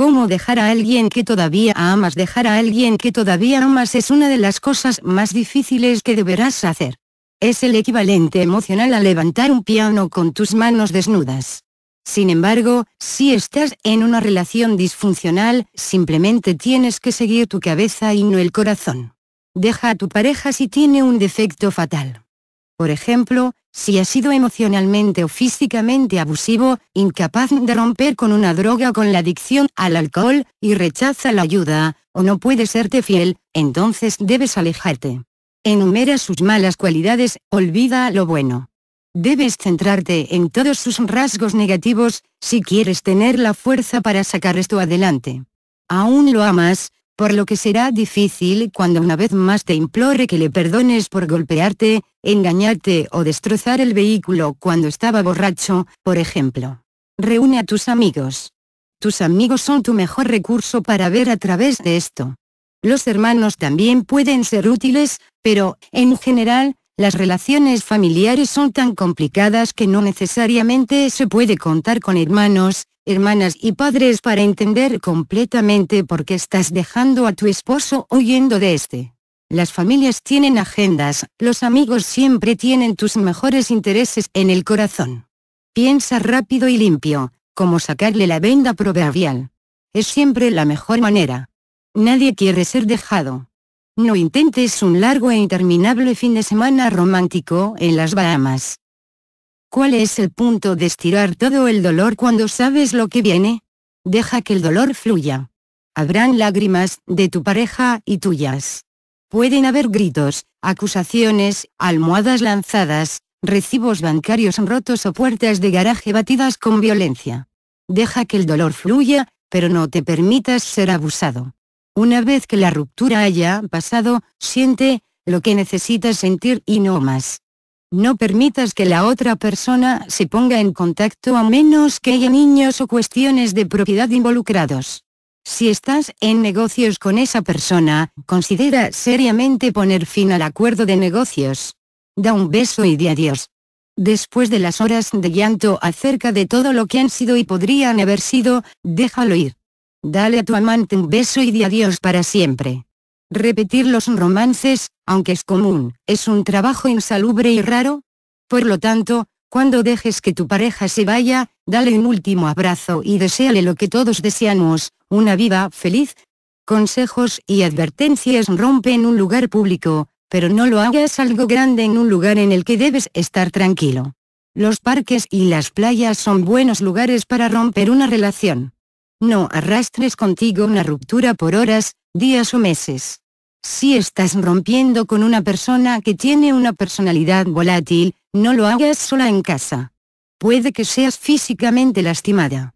¿Cómo dejar a alguien que todavía amas? Dejar a alguien que todavía amas es una de las cosas más difíciles que deberás hacer. Es el equivalente emocional a levantar un piano con tus manos desnudas. Sin embargo, si estás en una relación disfuncional, simplemente tienes que seguir tu cabeza y no el corazón. Deja a tu pareja si tiene un defecto fatal. Por ejemplo, si ha sido emocionalmente o físicamente abusivo, incapaz de romper con una droga o con la adicción al alcohol, y rechaza la ayuda, o no puede serte fiel, entonces debes alejarte. Enumera sus malas cualidades, olvida lo bueno. Debes centrarte en todos sus rasgos negativos, si quieres tener la fuerza para sacar esto adelante. Aún lo amas, por lo que será difícil cuando una vez más te implore que le perdones por golpearte, engañarte o destrozar el vehículo cuando estaba borracho, por ejemplo. Reúne a tus amigos. Tus amigos son tu mejor recurso para ver a través de esto. Los hermanos también pueden ser útiles, pero, en general, las relaciones familiares son tan complicadas que no necesariamente se puede contar con hermanos, hermanas y padres para entender completamente por qué estás dejando a tu esposo huyendo de este. Las familias tienen agendas, los amigos siempre tienen tus mejores intereses en el corazón. Piensa rápido y limpio, como sacarle la venda proverbial. Es siempre la mejor manera. Nadie quiere ser dejado. No intentes un largo e interminable fin de semana romántico en las Bahamas. ¿Cuál es el punto de estirar todo el dolor cuando sabes lo que viene? Deja que el dolor fluya. Habrán lágrimas, de tu pareja y tuyas. Pueden haber gritos, acusaciones, almohadas lanzadas, recibos bancarios rotos o puertas de garaje batidas con violencia. Deja que el dolor fluya, pero no te permitas ser abusado. Una vez que la ruptura haya pasado, siente lo que necesitas sentir y no más. No permitas que la otra persona se ponga en contacto a menos que haya niños o cuestiones de propiedad involucrados. Si estás en negocios con esa persona, considera seriamente poner fin al acuerdo de negocios. Da un beso y di adiós. Después de las horas de llanto acerca de todo lo que han sido y podrían haber sido, déjalo ir. Dale a tu amante un beso y di adiós para siempre. Repetir los romances, aunque es común, es un trabajo insalubre y raro. Por lo tanto, cuando dejes que tu pareja se vaya, dale un último abrazo y deséale lo que todos deseamos, una vida feliz. Consejos y advertencias rompe en un lugar público, pero no lo hagas algo grande en un lugar en el que debes estar tranquilo. Los parques y las playas son buenos lugares para romper una relación. No arrastres contigo una ruptura por horas, días o meses. Si estás rompiendo con una persona que tiene una personalidad volátil, no lo hagas sola en casa. Puede que seas físicamente lastimada.